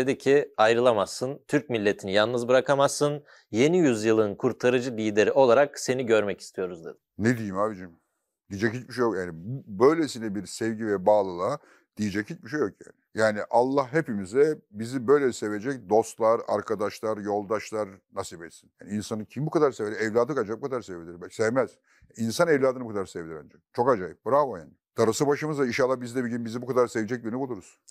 Dedi ki ayrılamazsın, Türk milletini yalnız bırakamazsın, yeni yüzyılın kurtarıcı lideri olarak seni görmek istiyoruz dedi. Ne diyeyim abicim? Diyecek hiçbir şey yok yani. Böylesine bir sevgi ve bağlılığa diyecek hiçbir şey yok yani. Yani Allah hepimize bizi böyle sevecek dostlar, arkadaşlar, yoldaşlar nasip etsin. Yani insanı kim bu kadar sever? Evladı acayip bu kadar sevebilir Belki sevmez. İnsan evladını bu kadar sevebilir ancak. Çok acayip. Bravo yani. Darısı başımıza inşallah biz de bir gün bizi bu kadar sevecek birini buluruz.